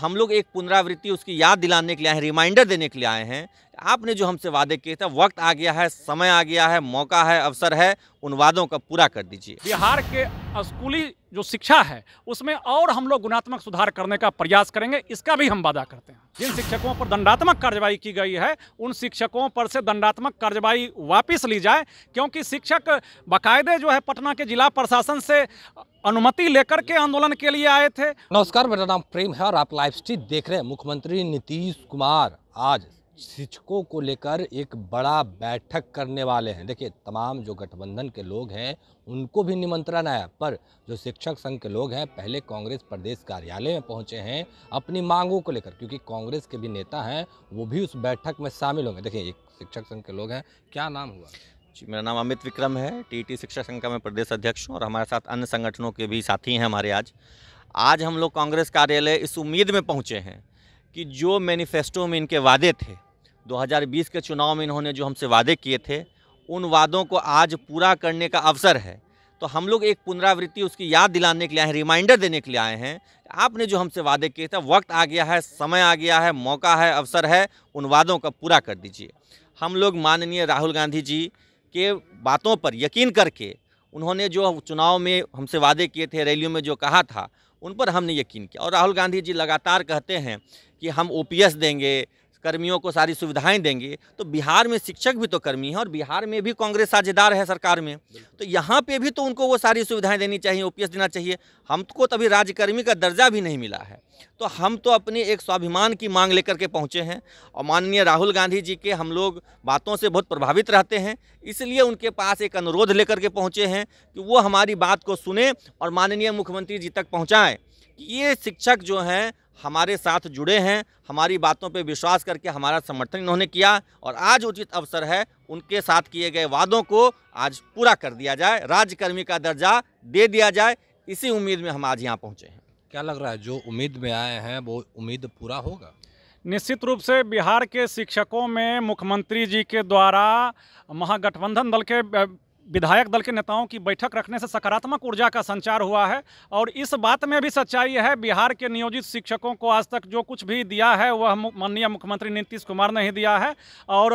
हम लोग एक पुनरावृत्ति उसकी याद दिलाने के लिए आए हैं रिमाइंडर देने के लिए आए हैं आपने जो हमसे वादे किए थे वक्त आ गया है समय आ गया है मौका है अवसर है उन वादों का पूरा कर दीजिए बिहार के स्कूली जो शिक्षा है उसमें और हम लोग गुणात्मक सुधार करने का प्रयास करेंगे इसका भी हम वादा करते हैं जिन शिक्षकों पर दंडात्मक कार्रवाई की गई है उन शिक्षकों पर से दंडात्मक कार्रवाई वापिस ली जाए क्योंकि शिक्षक बाकायदे जो है पटना के जिला प्रशासन से अनुमति लेकर के आंदोलन के लिए आए थे नमस्कार मेरा नाम प्रेम है और आप लाइव स्ट्रीट देख रहे हैं मुख्यमंत्री नीतीश कुमार आज शिक्षकों को लेकर एक बड़ा बैठक करने वाले हैं देखिए तमाम जो गठबंधन के लोग हैं उनको भी निमंत्रण आया पर जो शिक्षक संघ के लोग हैं पहले कांग्रेस प्रदेश कार्यालय में पहुंचे हैं अपनी मांगों को लेकर क्योंकि कांग्रेस के भी नेता हैं वो भी उस बैठक में शामिल होंगे देखिए एक शिक्षक संघ के लोग हैं क्या नाम हुआ जी मेरा नाम अमित विक्रम है टी शिक्षक संघ का मैं प्रदेश अध्यक्ष हूँ और हमारे साथ अन्य संगठनों के भी साथी हैं हमारे आज आज हम लोग कांग्रेस कार्यालय इस उम्मीद में पहुँचे हैं कि जो मैनिफेस्टो में इनके वादे थे 2020 के चुनाव में इन्होंने जो हमसे वादे किए थे उन वादों को आज पूरा करने का अवसर है तो हम लोग एक पुनरावृत्ति उसकी याद दिलाने के लिए आए हैं रिमाइंडर देने के लिए आए हैं आपने जो हमसे वादे किए थे वक्त आ गया है समय आ गया है मौका है अवसर है उन वादों का पूरा कर दीजिए हम लोग माननीय राहुल गांधी जी के बातों पर यकीन करके उन्होंने जो चुनाव में हमसे वादे किए थे रैलियों में जो कहा था उन पर हमने यकीन किया और राहुल गांधी जी लगातार कहते हैं कि हम ओ देंगे कर्मियों को सारी सुविधाएं देंगे तो बिहार में शिक्षक भी तो कर्मी हैं और बिहार में भी कांग्रेस साझेदार है सरकार में तो यहाँ पे भी तो उनको वो सारी सुविधाएं देनी चाहिए ओ देना चाहिए हमको तभी राज्यकर्मी का दर्जा भी नहीं मिला है तो हम तो अपने एक स्वाभिमान की मांग लेकर के पहुँचे हैं और माननीय राहुल गांधी जी के हम लोग बातों से बहुत प्रभावित रहते हैं इसलिए उनके पास एक अनुरोध लेकर के पहुँचे हैं कि वो हमारी बात को सुने और माननीय मुख्यमंत्री जी तक पहुँचाएँ ये शिक्षक जो हैं हमारे साथ जुड़े हैं हमारी बातों पर विश्वास करके हमारा समर्थन इन्होंने किया और आज उचित अवसर है उनके साथ किए गए वादों को आज पूरा कर दिया जाए राज्यकर्मी का दर्जा दे दिया जाए इसी उम्मीद में हम आज यहाँ पहुँचे हैं क्या लग रहा है जो उम्मीद में आए हैं वो उम्मीद पूरा होगा निश्चित रूप से बिहार के शिक्षकों में मुख्यमंत्री जी के द्वारा महागठबंधन दल के विधायक दल के नेताओं की बैठक रखने से सकारात्मक ऊर्जा का संचार हुआ है और इस बात में भी सच्चाई है बिहार के नियोजित शिक्षकों को आज तक जो कुछ भी दिया है वह माननीय मुख्यमंत्री नीतीश कुमार ने ही दिया है और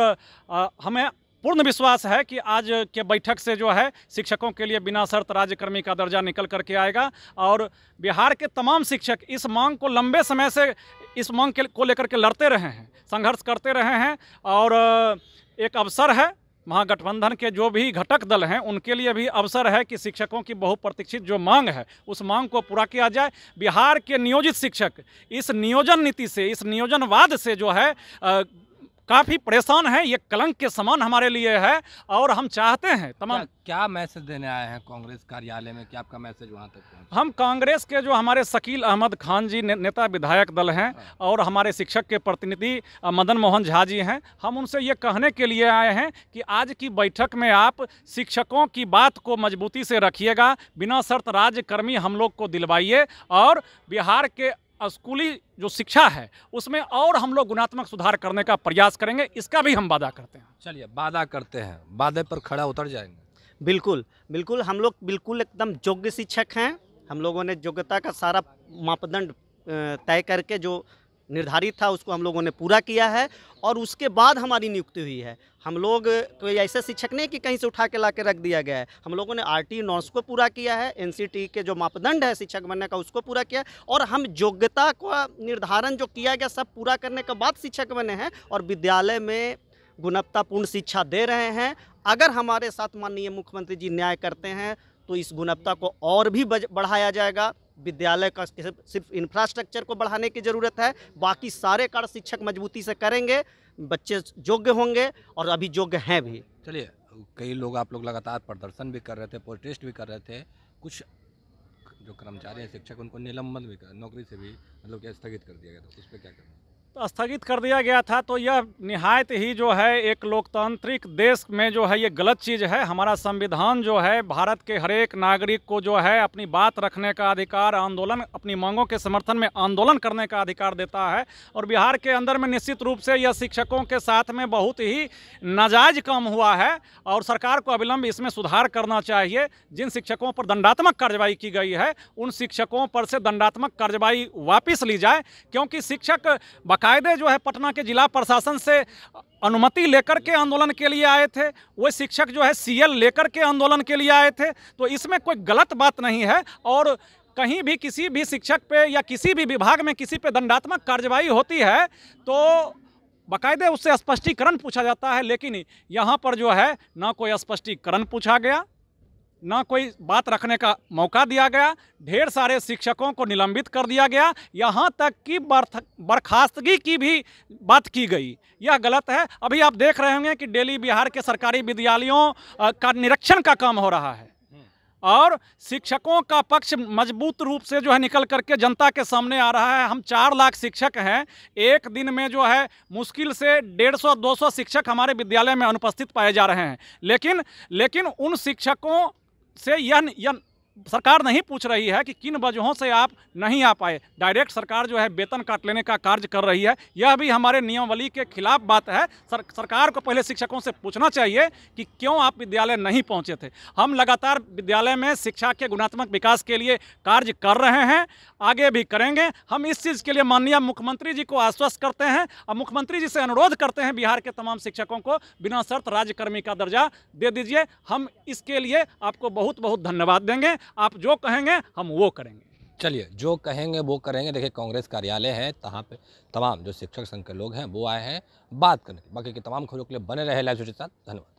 हमें पूर्ण विश्वास है कि आज के बैठक से जो है शिक्षकों के लिए बिना शर्त राज्यकर्मी का दर्जा निकल करके आएगा और बिहार के तमाम शिक्षक इस मांग को लंबे समय से इस मांग के को लेकर के लड़ते रहे हैं संघर्ष करते रहे हैं और एक अवसर है महागठबंधन के जो भी घटक दल हैं उनके लिए भी अवसर है कि शिक्षकों की बहुप्रतीक्षित जो मांग है उस मांग को पूरा किया जाए बिहार के नियोजित शिक्षक इस नियोजन नीति से इस नियोजनवाद से जो है काफ़ी परेशान हैं ये कलंक के समान हमारे लिए है और हम चाहते हैं तमाम क्या, क्या मैसेज देने आए हैं कांग्रेस कार्यालय में क्या आपका मैसेज वहाँ तक हम कांग्रेस के जो हमारे शकील अहमद खान जी ने, नेता विधायक दल हैं हाँ। और हमारे शिक्षक के प्रतिनिधि मदन मोहन झा जी हैं हम उनसे ये कहने के लिए आए हैं कि आज की बैठक में आप शिक्षकों की बात को मजबूती से रखिएगा बिना शर्त राज्यकर्मी हम लोग को दिलवाइए और बिहार के स्कूली जो शिक्षा है उसमें और हम लोग गुणात्मक सुधार करने का प्रयास करेंगे इसका भी हम वादा करते हैं चलिए वादा करते हैं वादे पर खड़ा उतर जाएंगे बिल्कुल बिल्कुल हम लोग बिल्कुल एकदम योग्य शिक्षक हैं हम लोगों ने योग्यता का सारा मापदंड तय करके जो निर्धारित था उसको हम लोगों ने पूरा किया है और उसके बाद हमारी नियुक्ति हुई है हम लोग कोई ऐसे शिक्षक नहीं कि कहीं से उठा के ला के रख दिया गया है हम लोगों ने आर टी नॉर्स को पूरा किया है एन के जो मापदंड है शिक्षक बनने का उसको पूरा किया और हम योग्यता का निर्धारण जो किया गया सब पूरा करने के बाद शिक्षक बने हैं और विद्यालय में गुणवत्तापूर्ण शिक्षा दे रहे हैं अगर हमारे साथ माननीय मुख्यमंत्री जी न्याय करते हैं तो इस गुणवत्ता को और भी बढ़ाया जाएगा विद्यालय का सिर्फ इंफ्रास्ट्रक्चर को बढ़ाने की ज़रूरत है बाकी सारे कार्य शिक्षक मजबूती से करेंगे बच्चे योग्य होंगे और अभी योग्य हैं भी चलिए कई लोग आप लोग लगातार प्रदर्शन भी कर रहे थे प्रोटेस्ट भी कर रहे थे कुछ जो कर्मचारी हैं शिक्षक उनको निलंबन भी कर नौकरी से भी मतलब क्या स्थगित कर दिया गया था उस पर क्या करना स्थगित कर दिया गया था तो यह निहायत ही जो है एक लोकतांत्रिक देश में जो है ये गलत चीज़ है हमारा संविधान जो है भारत के हर एक नागरिक को जो है अपनी बात रखने का अधिकार आंदोलन अपनी मांगों के समर्थन में आंदोलन करने का अधिकार देता है और बिहार के अंदर में निश्चित रूप से यह शिक्षकों के साथ में बहुत ही नाजायज काम हुआ है और सरकार को अविलंब इसमें सुधार करना चाहिए जिन शिक्षकों पर दंडात्मक कार्रवाई की गई है उन शिक्षकों पर से दंडात्मक कार्रवाई वापिस ली जाए क्योंकि शिक्षक बाकायदे जो है पटना के जिला प्रशासन से अनुमति लेकर के आंदोलन के लिए आए थे वो शिक्षक जो है सीएल लेकर के आंदोलन के लिए आए थे तो इसमें कोई गलत बात नहीं है और कहीं भी किसी भी शिक्षक पे या किसी भी विभाग में किसी पे दंडात्मक कार्रवाई होती है तो बाकायदे उससे स्पष्टीकरण पूछा जाता है लेकिन यहाँ पर जो है ना कोई स्पष्टीकरण पूछा गया ना कोई बात रखने का मौका दिया गया ढेर सारे शिक्षकों को निलंबित कर दिया गया यहाँ तक कि बर्खास्तगी की भी बात की गई यह गलत है अभी आप देख रहे होंगे कि डेली बिहार के सरकारी विद्यालयों का निरीक्षण का काम हो रहा है और शिक्षकों का पक्ष मजबूत रूप से जो है निकल करके जनता के सामने आ रहा है हम चार लाख शिक्षक हैं एक दिन में जो है मुश्किल से डेढ़ सौ दो सौ शिक्षक हमारे विद्यालय में अनुपस्थित पाए जा रहे हैं लेकिन लेकिन उन शिक्षकों से यन यन सरकार नहीं पूछ रही है कि किन वजहों से आप नहीं आ पाए डायरेक्ट सरकार जो है वेतन काट लेने का कार्य कर रही है यह भी हमारे नियमवली के खिलाफ बात है सर, सरकार को पहले शिक्षकों से पूछना चाहिए कि क्यों आप विद्यालय नहीं पहुंचे थे हम लगातार विद्यालय में शिक्षा के गुणात्मक विकास के लिए कार्य कर रहे हैं आगे भी करेंगे हम इस चीज़ के लिए माननीय मुख्यमंत्री जी को आश्वस्त करते हैं और मुख्यमंत्री जी से अनुरोध करते हैं बिहार के तमाम शिक्षकों को बिना शर्त राज्यकर्मी का दर्जा दे दीजिए हम इसके लिए आपको बहुत बहुत धन्यवाद देंगे आप जो कहेंगे हम वो करेंगे चलिए जो कहेंगे वो करेंगे देखिए कांग्रेस कार्यालय है तहाँ पे तमाम जो शिक्षक संघ के लोग हैं वो आए हैं बात करने बाकी के तमाम खबरों के लिए बने रहे लाइव के साथ धन्यवाद